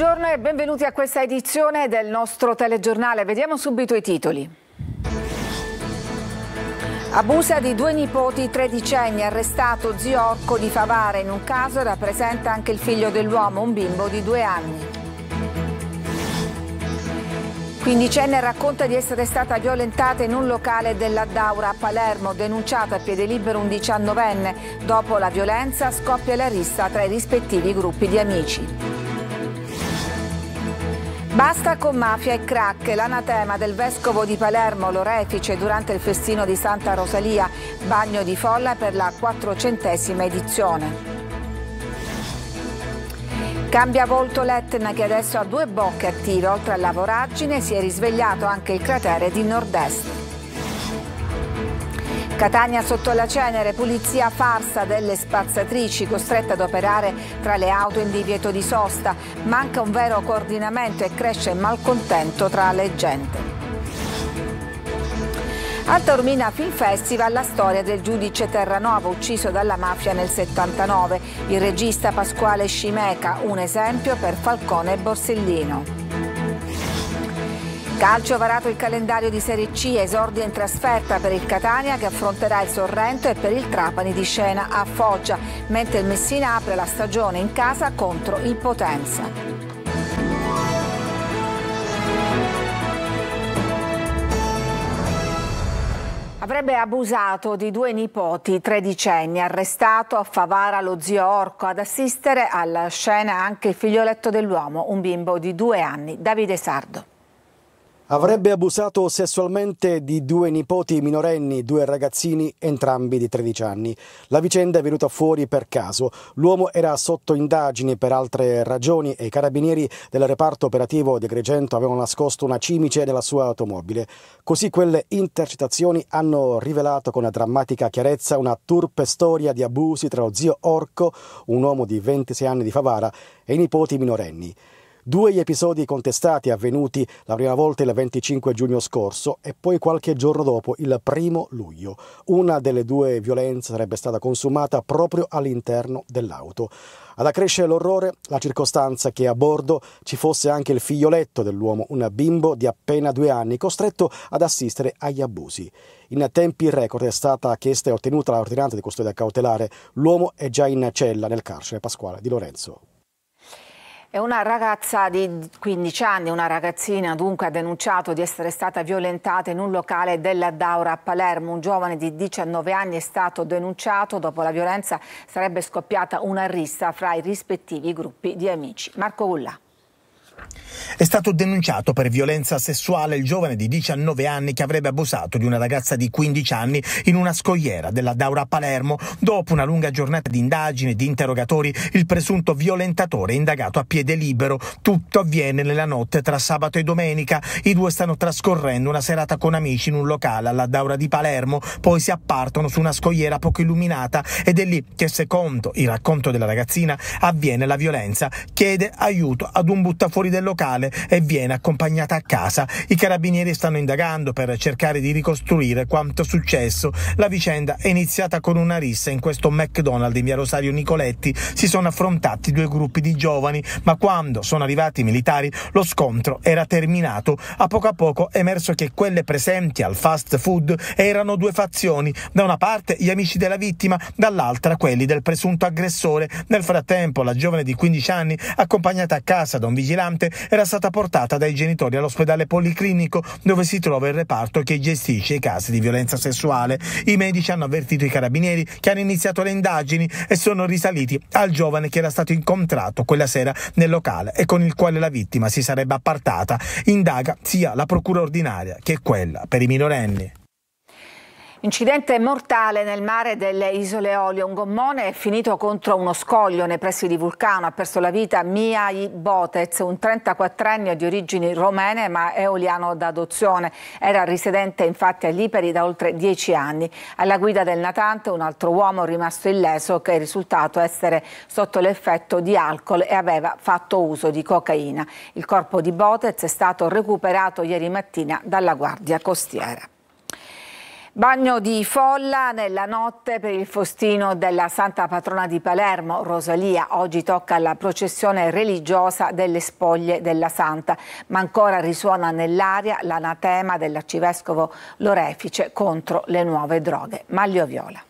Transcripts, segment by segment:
Buongiorno e benvenuti a questa edizione del nostro telegiornale. Vediamo subito i titoli. Abusa di due nipoti tredicenni, arrestato zio Orco di Favara. In un caso rappresenta anche il figlio dell'uomo, un bimbo di due anni. Quindicenne racconta di essere stata violentata in un locale della Daura a Palermo, denunciata a piede libero un diciannovenne. Dopo la violenza scoppia la rissa tra i rispettivi gruppi di amici. Basta con mafia e crack, l'anatema del vescovo di Palermo Lorefice durante il festino di Santa Rosalia, bagno di folla per la quattrocentesima edizione. Cambia volto l'Etna che adesso ha due bocche attive, oltre alla voragine si è risvegliato anche il cratere di nord-est. Catania sotto la cenere, pulizia farsa delle spazzatrici costrette ad operare tra le auto in divieto di sosta. Manca un vero coordinamento e cresce il malcontento tra le gente. Al Taormina Film Festival la storia del giudice Terranova ucciso dalla mafia nel 79, il regista Pasquale Scimeca, un esempio per Falcone e Borsellino. Calcio varato il calendario di Serie C, esordio in trasferta per il Catania che affronterà il Sorrento e per il Trapani di scena a Foggia, mentre il Messina apre la stagione in casa contro il Potenza. Avrebbe abusato di due nipoti tredicenni, arrestato a Favara lo zio Orco. Ad assistere alla scena anche il figlioletto dell'uomo, un bimbo di due anni, Davide Sardo. Avrebbe abusato sessualmente di due nipoti minorenni, due ragazzini, entrambi di 13 anni. La vicenda è venuta fuori per caso. L'uomo era sotto indagini per altre ragioni e i carabinieri del reparto operativo di Agrigento avevano nascosto una cimice nella sua automobile. Così quelle intercettazioni hanno rivelato con una drammatica chiarezza una turpe storia di abusi tra lo zio Orco, un uomo di 26 anni di Favara, e i nipoti minorenni. Due gli episodi contestati avvenuti la prima volta il 25 giugno scorso e poi qualche giorno dopo, il primo luglio. Una delle due violenze sarebbe stata consumata proprio all'interno dell'auto. Ad accrescere l'orrore la circostanza che a bordo ci fosse anche il figlioletto dell'uomo, un bimbo di appena due anni, costretto ad assistere agli abusi. In tempi record è stata chiesta e ottenuta l'ordinanza di custodia cautelare. L'uomo è già in cella nel carcere Pasquale di Lorenzo. È una ragazza di 15 anni, una ragazzina dunque ha denunciato di essere stata violentata in un locale della Daura a Palermo. Un giovane di 19 anni è stato denunciato. Dopo la violenza sarebbe scoppiata una rissa fra i rispettivi gruppi di amici. Marco Gullà. È stato denunciato per violenza sessuale il giovane di 19 anni che avrebbe abusato di una ragazza di 15 anni in una scogliera della Daura a Palermo. Dopo una lunga giornata di indagini e di interrogatori, il presunto violentatore è indagato a piede libero. Tutto avviene nella notte tra sabato e domenica. I due stanno trascorrendo una serata con amici in un locale alla Daura di Palermo, poi si appartono su una scogliera poco illuminata ed è lì che, secondo il racconto della ragazzina, avviene la violenza. Chiede aiuto ad un buttafuori fuori del locale e viene accompagnata a casa. I carabinieri stanno indagando per cercare di ricostruire quanto successo. La vicenda è iniziata con una rissa in questo McDonald's in via Rosario Nicoletti. Si sono affrontati due gruppi di giovani, ma quando sono arrivati i militari lo scontro era terminato. A poco a poco è emerso che quelle presenti al fast food erano due fazioni, da una parte gli amici della vittima, dall'altra quelli del presunto aggressore. Nel frattempo la giovane di 15 anni, accompagnata a casa da un vigilante, incidente era stata portata dai genitori all'ospedale policlinico dove si trova il reparto che gestisce i casi di violenza sessuale. I medici hanno avvertito i carabinieri che hanno iniziato le indagini e sono risaliti al giovane che era stato incontrato quella sera nel locale e con il quale la vittima si sarebbe appartata. Indaga sia la procura ordinaria che quella per i minorenni. Incidente mortale nel mare delle Isole Olio. Un gommone è finito contro uno scoglio nei pressi di Vulcano. Ha perso la vita Miai Botez, un 34enne di origini romene ma eoliano d'adozione. Era risidente infatti a Liperi da oltre dieci anni. Alla guida del natante un altro uomo rimasto illeso che è risultato essere sotto l'effetto di alcol e aveva fatto uso di cocaina. Il corpo di Botez è stato recuperato ieri mattina dalla Guardia Costiera. Bagno di folla nella notte per il fostino della Santa Patrona di Palermo, Rosalia. Oggi tocca la processione religiosa delle spoglie della Santa, ma ancora risuona nell'aria l'anatema dell'arcivescovo Lorefice contro le nuove droghe. Maglio Viola.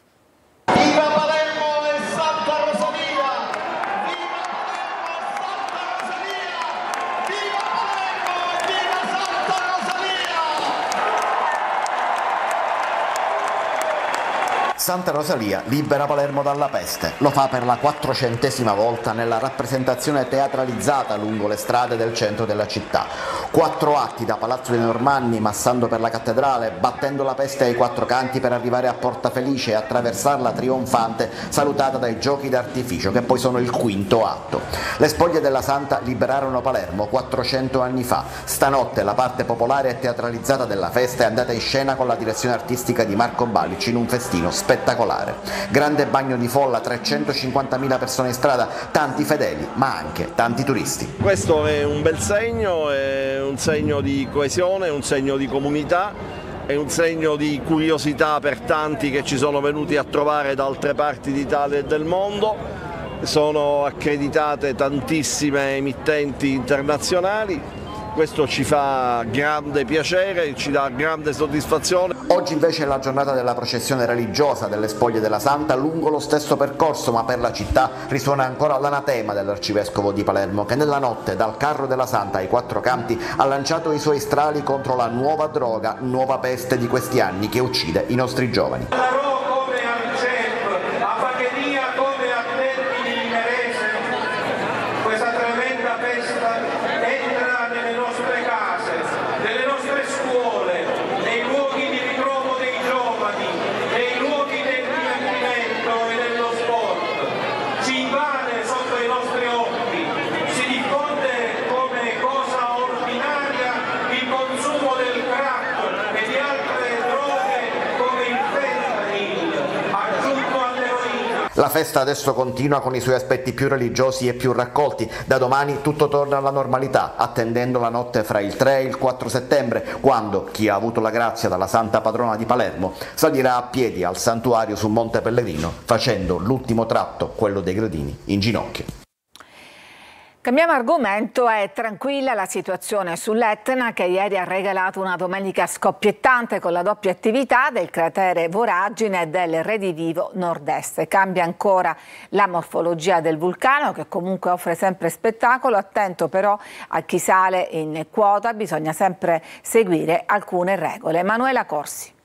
Santa Rosalia libera Palermo dalla peste. Lo fa per la quattrocentesima volta nella rappresentazione teatralizzata lungo le strade del centro della città. Quattro atti da Palazzo dei Normanni, massando per la cattedrale, battendo la peste ai quattro canti per arrivare a Porta Felice e attraversarla trionfante, salutata dai giochi d'artificio, che poi sono il quinto atto. Le spoglie della Santa liberarono Palermo 400 anni fa. Stanotte la parte popolare e teatralizzata della festa è andata in scena con la direzione artistica di Marco Balic in un festino spettacolare. Grande bagno di folla, 350.000 persone in strada, tanti fedeli, ma anche tanti turisti. Questo è un bel segno. E è un segno di coesione, è un segno di comunità, è un segno di curiosità per tanti che ci sono venuti a trovare da altre parti d'Italia e del mondo. Sono accreditate tantissime emittenti internazionali, questo ci fa grande piacere, e ci dà grande soddisfazione. Oggi invece è la giornata della processione religiosa delle spoglie della Santa lungo lo stesso percorso ma per la città risuona ancora l'anatema dell'arcivescovo di Palermo che nella notte dal carro della Santa ai quattro canti ha lanciato i suoi strali contro la nuova droga, nuova peste di questi anni che uccide i nostri giovani. La festa adesso continua con i suoi aspetti più religiosi e più raccolti. Da domani tutto torna alla normalità, attendendo la notte fra il 3 e il 4 settembre, quando chi ha avuto la grazia dalla Santa Padrona di Palermo salirà a piedi al santuario su Monte Pellegrino, facendo l'ultimo tratto, quello dei gradini, in ginocchio. Cambiamo argomento, è tranquilla la situazione sull'Etna che ieri ha regalato una domenica scoppiettante con la doppia attività del cratere Voragine e del redivivo nord-est. Cambia ancora la morfologia del vulcano che comunque offre sempre spettacolo, attento però a chi sale in quota, bisogna sempre seguire alcune regole. Emanuela Corsi.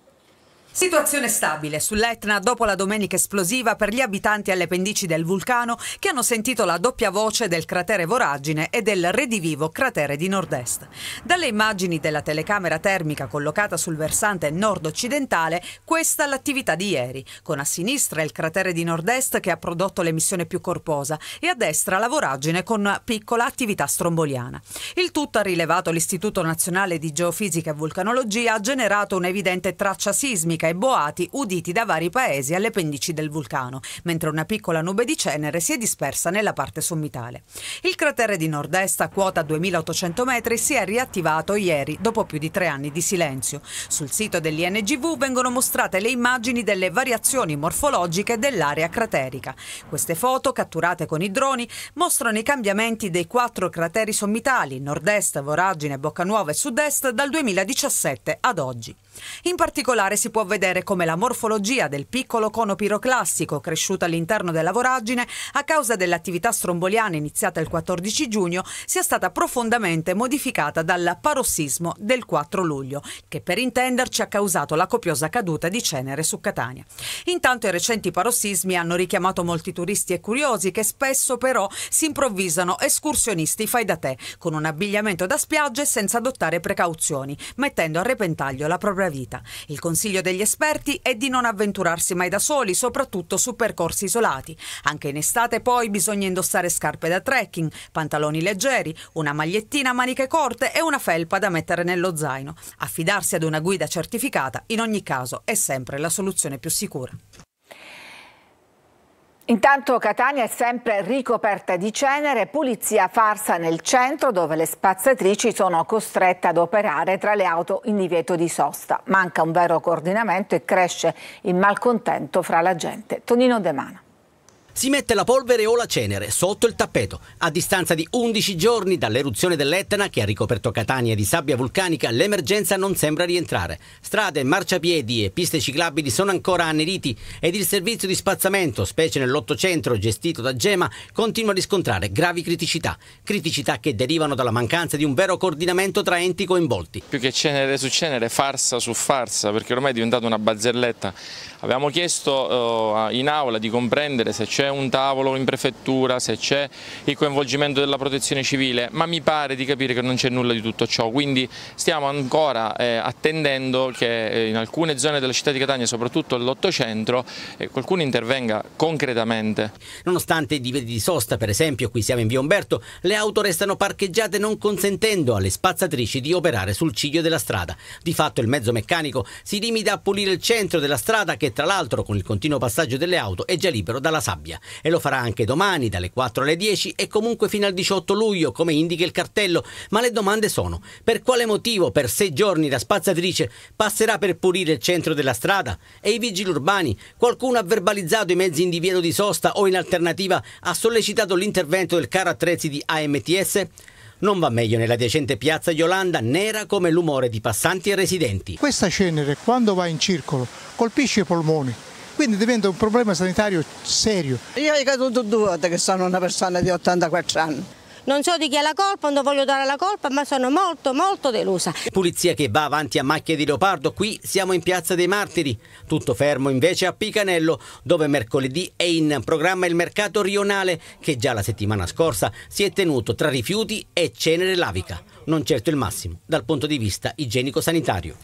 Situazione stabile sull'Etna dopo la domenica esplosiva per gli abitanti alle pendici del vulcano che hanno sentito la doppia voce del cratere Voragine e del redivivo cratere di nord-est. Dalle immagini della telecamera termica collocata sul versante nord-occidentale, questa è l'attività di ieri, con a sinistra il cratere di nord-est che ha prodotto l'emissione più corposa e a destra la Voragine con una piccola attività stromboliana. Il tutto, ha rilevato l'Istituto Nazionale di Geofisica e Vulcanologia, ha generato un'evidente traccia sismica vulcanica e boati uditi da vari paesi alle pendici del vulcano, mentre una piccola nube di cenere si è dispersa nella parte sommitale. Il cratere di nord-est a quota 2800 metri si è riattivato ieri dopo più di tre anni di silenzio. Sul sito dell'INGV vengono mostrate le immagini delle variazioni morfologiche dell'area craterica. Queste foto, catturate con i droni, mostrano i cambiamenti dei quattro crateri sommitali, nord-est, voragine, bocca nuova e sud-est, dal 2017 ad oggi. In particolare si può vedere come la morfologia del piccolo cono piroclassico cresciuto all'interno della voragine a causa dell'attività stromboliana iniziata il 14 giugno sia stata profondamente modificata dal parossismo del 4 luglio, che per intenderci ha causato la copiosa caduta di cenere su Catania. Intanto i recenti parossismi hanno richiamato molti turisti e curiosi che spesso però si improvvisano escursionisti fai da te, con un abbigliamento da spiagge senza adottare precauzioni, mettendo a repentaglio la propria vita. Il Consiglio degli esperti è di non avventurarsi mai da soli, soprattutto su percorsi isolati. Anche in estate poi bisogna indossare scarpe da trekking, pantaloni leggeri, una magliettina a maniche corte e una felpa da mettere nello zaino. Affidarsi ad una guida certificata in ogni caso è sempre la soluzione più sicura. Intanto Catania è sempre ricoperta di cenere, pulizia farsa nel centro dove le spazzatrici sono costrette ad operare tra le auto in divieto di sosta. Manca un vero coordinamento e cresce il malcontento fra la gente. Tonino De Mano. Si mette la polvere o la cenere sotto il tappeto. A distanza di 11 giorni dall'eruzione dell'Etna che ha ricoperto Catania di sabbia vulcanica, l'emergenza non sembra rientrare. Strade, marciapiedi e piste ciclabili sono ancora anneriti ed il servizio di spazzamento, specie nell'Ottocentro gestito da Gema, continua a riscontrare gravi criticità. Criticità che derivano dalla mancanza di un vero coordinamento tra enti coinvolti. Più che cenere su cenere, farsa su farsa, perché ormai è diventata una bazzelletta. Abbiamo chiesto eh, in aula di comprendere se c'è c'è un tavolo in prefettura, se c'è il coinvolgimento della protezione civile, ma mi pare di capire che non c'è nulla di tutto ciò, quindi stiamo ancora eh, attendendo che eh, in alcune zone della città di Catania, soprattutto l'Ottocentro, eh, qualcuno intervenga concretamente. Nonostante i divieto di sosta, per esempio, qui siamo in via Umberto, le auto restano parcheggiate non consentendo alle spazzatrici di operare sul ciglio della strada. Di fatto il mezzo meccanico si limita a pulire il centro della strada che tra l'altro con il continuo passaggio delle auto è già libero dalla sabbia. Italia e lo farà anche domani dalle 4 alle 10 e comunque fino al 18 luglio come indica il cartello, ma le domande sono per quale motivo per sei giorni la spazzatrice passerà per pulire il centro della strada e i vigili urbani? Qualcuno ha verbalizzato i mezzi in divieto di sosta o in alternativa ha sollecitato l'intervento del caro attrezzi di AMTS? non va meglio nella decente piazza Yolanda, nera come l'umore di passanti e residenti. Questa cenere, quando va in circolo, colpisce i polmoni, quindi diventa un problema sanitario serio. Io ho caduto due volte che sono una persona di 84 anni. Non so di chi è la colpa, non voglio dare la colpa, ma sono molto molto delusa. Pulizia che va avanti a macchie di leopardo, qui siamo in Piazza dei Martiri. Tutto fermo invece a Picanello, dove mercoledì è in programma il mercato rionale, che già la settimana scorsa si è tenuto tra rifiuti e cenere lavica. Non certo il massimo dal punto di vista igienico-sanitario.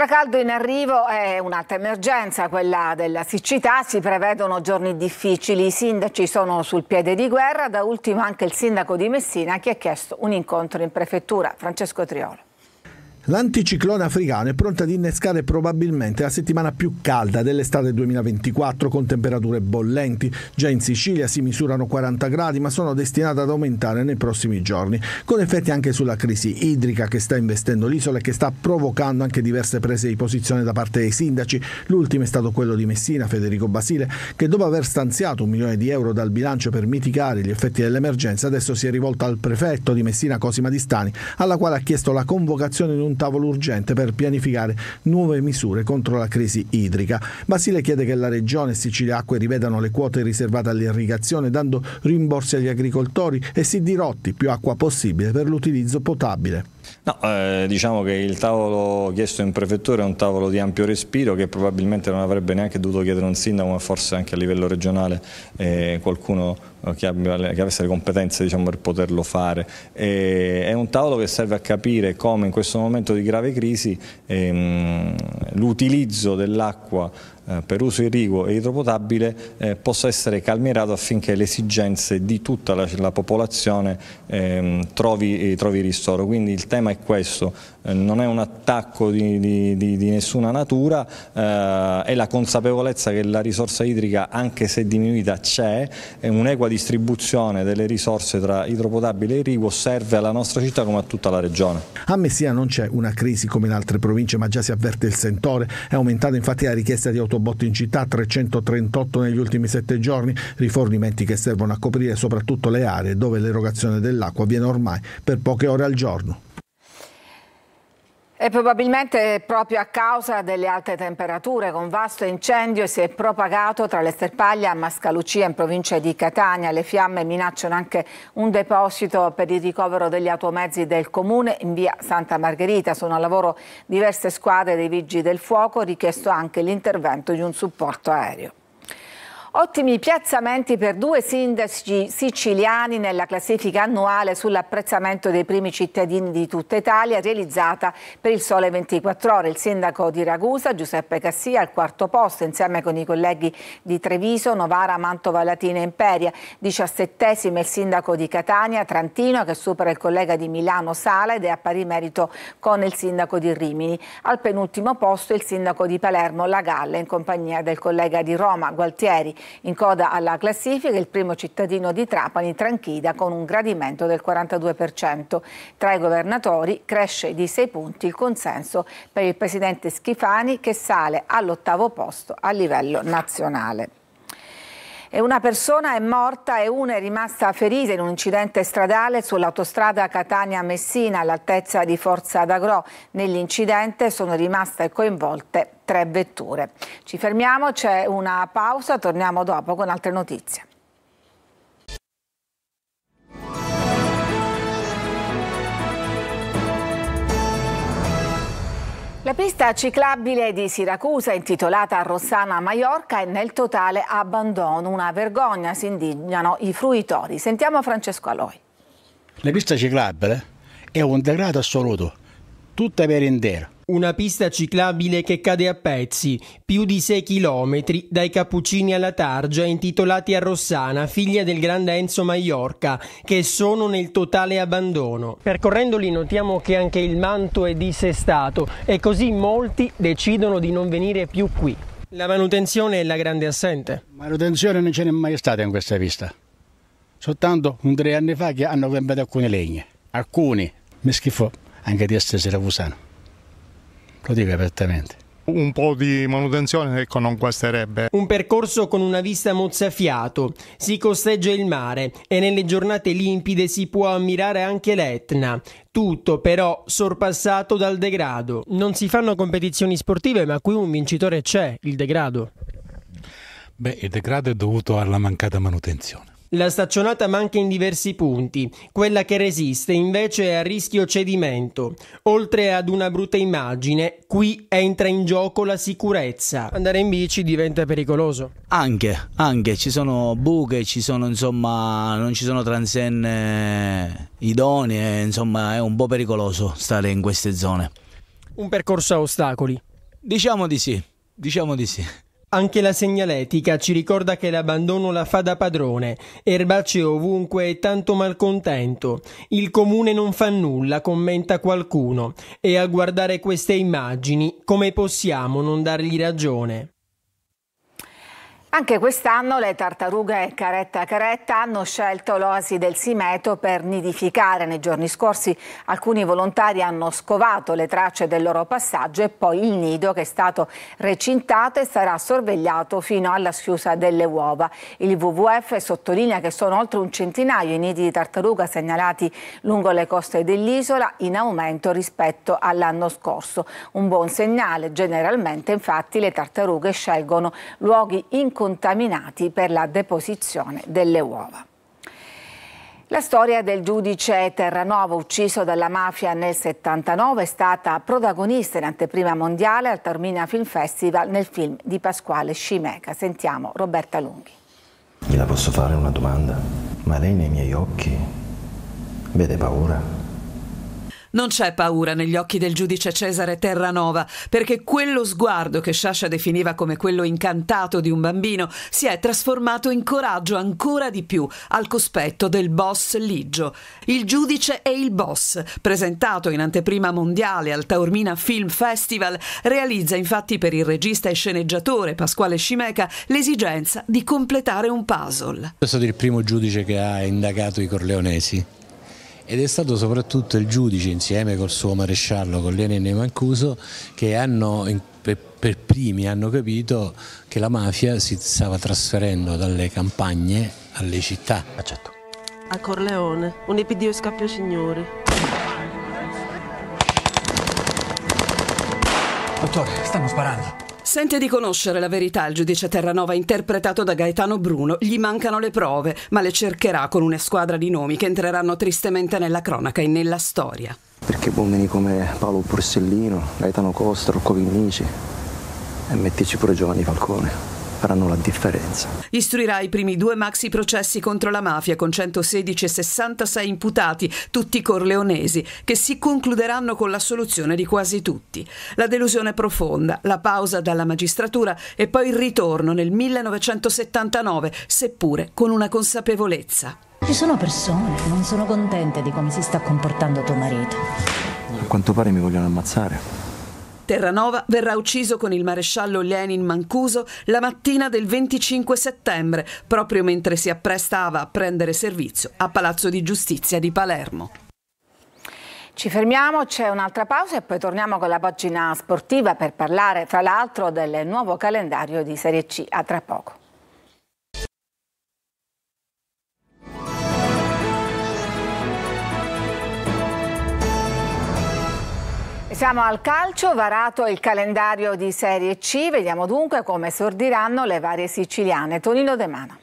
Stracaldo in arrivo è un'altra emergenza, quella della siccità, si prevedono giorni difficili, i sindaci sono sul piede di guerra, da ultimo anche il sindaco di Messina che ha chiesto un incontro in prefettura, Francesco Triolo. L'anticiclone africano è pronto ad innescare probabilmente la settimana più calda dell'estate 2024 con temperature bollenti. Già in Sicilia si misurano 40 gradi ma sono destinate ad aumentare nei prossimi giorni, con effetti anche sulla crisi idrica che sta investendo l'isola e che sta provocando anche diverse prese di posizione da parte dei sindaci. L'ultimo è stato quello di Messina, Federico Basile, che dopo aver stanziato un milione di euro dal bilancio per mitigare gli effetti dell'emergenza, adesso si è rivolto al prefetto di Messina Cosima Di Stani, alla quale ha chiesto la convocazione di un tavolo urgente per pianificare nuove misure contro la crisi idrica. Basile chiede che la Regione e Sicilia Acque rivedano le quote riservate all'irrigazione dando rimborsi agli agricoltori e si dirotti più acqua possibile per l'utilizzo potabile. No, eh, diciamo che il tavolo chiesto in prefettura è un tavolo di ampio respiro che probabilmente non avrebbe neanche dovuto chiedere un sindaco, ma forse anche a livello regionale eh, qualcuno eh, che, abbia, che, avesse le competenze diciamo, per poterlo fare. E, è un tavolo che serve a capire come in questo momento di grave crisi ehm, l'utilizzo dell'acqua eh, per uso irriguo e idropotabile eh, possa essere calmierato affinché le esigenze di tutta la, la popolazione ehm, trovi, eh, trovi, ristoro. Quindi il tema è questo, non è un attacco di, di, di, di nessuna natura, è la consapevolezza che la risorsa idrica anche se diminuita c'è, un'equa distribuzione delle risorse tra idropotabile e irriguo serve alla nostra città come a tutta la regione. A Messia non c'è una crisi come in altre province ma già si avverte il sentore, è aumentata infatti la richiesta di autorizzazione 108 in città, 338 negli ultimi 7 giorni, rifornimenti che servono a coprire soprattutto le aree dove l'erogazione dell'acqua viene ormai per poche ore al giorno. E probabilmente proprio a causa delle alte temperature, con vasto incendio si è propagato tra le sterpaglie a Mascalucia in provincia di Catania. Le fiamme minacciano anche un deposito per il ricovero degli automezzi del comune in via Santa Margherita. Sono a lavoro diverse squadre dei vigili del fuoco, richiesto anche l'intervento di un supporto aereo. Ottimi piazzamenti per due sindaci siciliani nella classifica annuale sull'apprezzamento dei primi cittadini di tutta Italia realizzata per il Sole 24 Ore. Il sindaco di Ragusa, Giuseppe Cassia, al quarto posto insieme con i colleghi di Treviso, Novara, Mantova, Latina e Imperia. Diciassettesimo il sindaco di Catania, Trantino, che supera il collega di Milano, Sala, ed è a pari merito con il sindaco di Rimini. Al penultimo posto il sindaco di Palermo, La Galla, in compagnia del collega di Roma, Gualtieri. In coda alla classifica il primo cittadino di Trapani, Tranchida, con un gradimento del 42%. Tra i governatori cresce di 6 punti il consenso per il presidente Schifani che sale all'ottavo posto a livello nazionale. E una persona è morta e una è rimasta ferita in un incidente stradale sull'autostrada Catania-Messina all'altezza di Forza d'Agro. Nell'incidente sono rimaste coinvolte tre vetture. Ci fermiamo, c'è una pausa, torniamo dopo con altre notizie. La pista ciclabile di Siracusa, intitolata Rossana Maiorca, è nel totale abbandono. Una vergogna, si indignano i fruitori. Sentiamo Francesco Aloi. La pista ciclabile è un degrado assoluto, tutta per intero. Una pista ciclabile che cade a pezzi, più di 6 chilometri, dai Cappuccini alla Targia, intitolati a Rossana, figlia del grande Enzo Maiorca, che sono nel totale abbandono. Percorrendoli notiamo che anche il manto è dissestato e così molti decidono di non venire più qui. La manutenzione è la grande assente. Manutenzione non ce n'è mai stata in questa pista. Soltanto un tre anni fa che hanno cambiato alcune legne. Alcuni. Mi schifo anche di essere serafusano lo dico apertamente un po' di manutenzione ecco, non guasterebbe. Un percorso con una vista mozzafiato, si costeggia il mare e nelle giornate limpide si può ammirare anche l'Etna. Tutto però sorpassato dal degrado. Non si fanno competizioni sportive, ma qui un vincitore c'è, il degrado. Beh, il degrado è dovuto alla mancata manutenzione. La staccionata manca in diversi punti, quella che resiste invece è a rischio cedimento. Oltre ad una brutta immagine, qui entra in gioco la sicurezza. Andare in bici diventa pericoloso. Anche, anche, ci sono buche, ci sono insomma, non ci sono transenne idonee, insomma è un po' pericoloso stare in queste zone. Un percorso a ostacoli? Diciamo di sì, diciamo di sì. Anche la segnaletica ci ricorda che l'abbandono la fa da padrone, erbacce ovunque e tanto malcontento. Il comune non fa nulla, commenta qualcuno, e a guardare queste immagini come possiamo non dargli ragione? Anche quest'anno le tartarughe Caretta Caretta hanno scelto l'oasi del Simeto per nidificare. Nei giorni scorsi alcuni volontari hanno scovato le tracce del loro passaggio e poi il nido che è stato recintato e sarà sorvegliato fino alla schiusa delle uova. Il WWF sottolinea che sono oltre un centinaio i nidi di tartaruga segnalati lungo le coste dell'isola in aumento rispetto all'anno scorso. Un buon segnale, generalmente infatti le tartarughe scelgono luoghi incontrati contaminati per la deposizione delle uova. La storia del giudice Terranova ucciso dalla mafia nel 79 è stata protagonista in anteprima mondiale al Tarmina Film Festival nel film di Pasquale Scimeca. Sentiamo Roberta Lunghi. Gliela posso fare una domanda? Ma lei nei miei occhi vede paura? Non c'è paura negli occhi del giudice Cesare Terranova, perché quello sguardo che Sciascia definiva come quello incantato di un bambino si è trasformato in coraggio ancora di più al cospetto del boss Liggio. Il giudice e il boss, presentato in anteprima mondiale al Taormina Film Festival, realizza infatti per il regista e sceneggiatore Pasquale Scimeca l'esigenza di completare un puzzle. È stato il primo giudice che ha indagato i corleonesi ed è stato soprattutto il giudice insieme col suo maresciallo, con Lenine Mancuso, che hanno per primi hanno capito che la mafia si stava trasferendo dalle campagne alle città. Accetto. Ah, A Corleone, un epidio scappio signori. Dottore, stanno sparando. Sente di conoscere la verità il giudice Terranova interpretato da Gaetano Bruno. Gli mancano le prove, ma le cercherà con una squadra di nomi che entreranno tristemente nella cronaca e nella storia. Perché uomini come Paolo Borsellino, Gaetano Costa, Rocco Vinici e mettici pure Giovanni Falcone faranno la differenza. Istruirà i primi due maxi processi contro la mafia con 116 e 66 imputati, tutti corleonesi, che si concluderanno con l'assoluzione di quasi tutti. La delusione profonda, la pausa dalla magistratura e poi il ritorno nel 1979, seppure con una consapevolezza. Ci sono persone che non sono contente di come si sta comportando tuo marito. A quanto pare mi vogliono ammazzare. Terranova verrà ucciso con il maresciallo Lenin Mancuso la mattina del 25 settembre, proprio mentre si apprestava a prendere servizio a Palazzo di Giustizia di Palermo. Ci fermiamo, c'è un'altra pausa e poi torniamo con la pagina sportiva per parlare, fra l'altro, del nuovo calendario di Serie C. A tra poco. Siamo al calcio, varato il calendario di Serie C, vediamo dunque come sordiranno le varie siciliane. Tonino De Mano.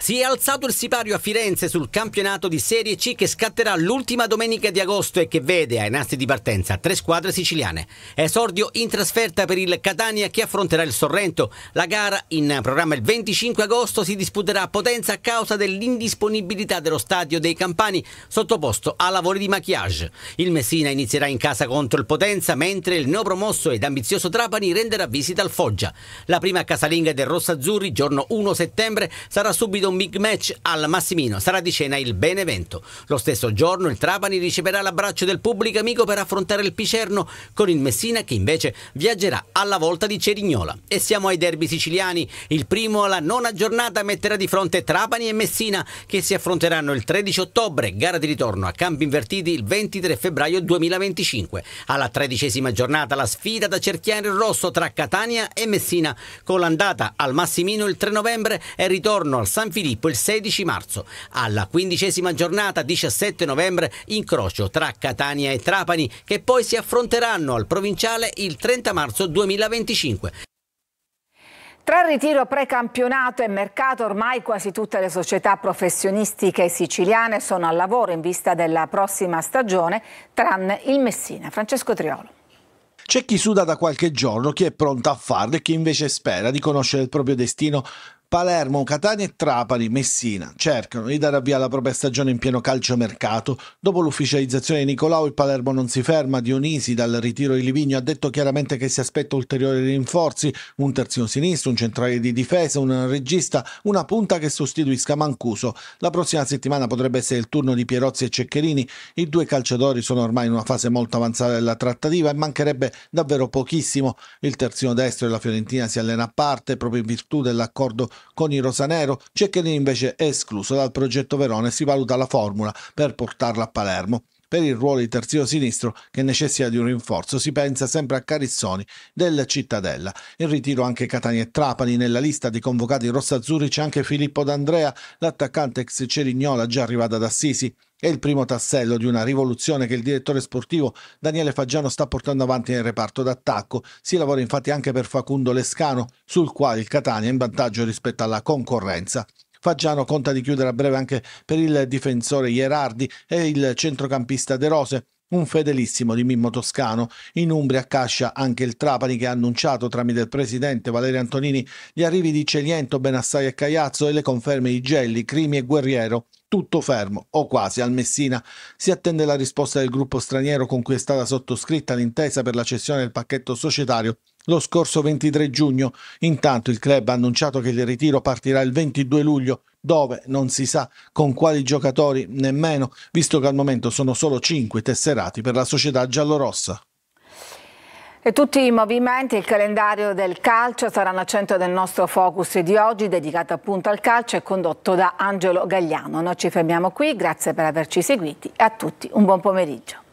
Si è alzato il sipario a Firenze sul campionato di Serie C che scatterà l'ultima domenica di agosto e che vede ai nastri di partenza tre squadre siciliane. Esordio in trasferta per il Catania che affronterà il Sorrento. La gara in programma il 25 agosto si disputerà a Potenza a causa dell'indisponibilità dello stadio dei Campani sottoposto a lavori di maquillage. Il Messina inizierà in casa contro il Potenza mentre il neopromosso ed ambizioso Trapani renderà visita al Foggia. La prima casalinga del Rossazzurri giorno 1 settembre sarà subito un big match al Massimino. Sarà di cena il Benevento. Lo stesso giorno il Trapani riceverà l'abbraccio del pubblico amico per affrontare il Picerno con il Messina che invece viaggerà alla volta di Cerignola. E siamo ai derby siciliani. Il primo alla nona giornata metterà di fronte Trapani e Messina che si affronteranno il 13 ottobre, gara di ritorno a campi invertiti il 23 febbraio 2025. Alla tredicesima giornata la sfida da cerchiare il rosso tra Catania e Messina con l'andata al Massimino il 3 novembre e ritorno al San Filippo Filippo il 16 marzo. Alla quindicesima giornata 17 novembre incrocio tra Catania e Trapani che poi si affronteranno al provinciale il 30 marzo 2025. Tra ritiro precampionato e mercato ormai quasi tutte le società professionistiche siciliane sono al lavoro in vista della prossima stagione, tranne il Messina. Francesco Triolo. C'è chi suda da qualche giorno, chi è pronto a farlo e chi invece spera di conoscere il proprio destino Palermo, Catania e Trapani, Messina, cercano di dare avvio alla propria stagione in pieno calciomercato. Dopo l'ufficializzazione di Nicolau, il Palermo non si ferma. Dionisi, dal ritiro di Livigno, ha detto chiaramente che si aspetta ulteriori rinforzi: un terzino sinistro, un centrale di difesa, un regista, una punta che sostituisca Mancuso. La prossima settimana potrebbe essere il turno di Pierozzi e Ceccherini. I due calciatori sono ormai in una fase molto avanzata della trattativa e mancherebbe davvero pochissimo. Il terzino destro della Fiorentina si allena a parte proprio in virtù dell'accordo con i rosanero, Ceccherini invece è escluso dal progetto Verona e si valuta la formula per portarlo a Palermo per il ruolo di terzino sinistro che necessita di un rinforzo. Si pensa sempre a Carizzoni del Cittadella. In ritiro anche Catania e Trapani. Nella lista dei convocati rossazzurri c'è anche Filippo D'Andrea, l'attaccante ex Cerignola già arrivato ad Assisi. È il primo tassello di una rivoluzione che il direttore sportivo Daniele Faggiano sta portando avanti nel reparto d'attacco. Si lavora infatti anche per Facundo Lescano, sul quale il Catania è in vantaggio rispetto alla concorrenza. Faggiano conta di chiudere a breve anche per il difensore Gerardi e il centrocampista De Rose un fedelissimo di Mimmo Toscano. In Umbria accascia anche il Trapani che ha annunciato tramite il presidente Valerio Antonini gli arrivi di Celiento, Benassai e Cagliazzo e le conferme di Gelli, Crimi e Guerriero tutto fermo, o quasi, al Messina. Si attende la risposta del gruppo straniero con cui è stata sottoscritta l'intesa per la cessione del pacchetto societario lo scorso 23 giugno. Intanto il club ha annunciato che il ritiro partirà il 22 luglio, dove non si sa con quali giocatori nemmeno, visto che al momento sono solo 5 tesserati per la società giallorossa. E tutti i movimenti e il calendario del calcio saranno al centro del nostro focus di oggi, dedicato appunto al calcio e condotto da Angelo Gagliano. Noi ci fermiamo qui, grazie per averci seguiti e a tutti un buon pomeriggio.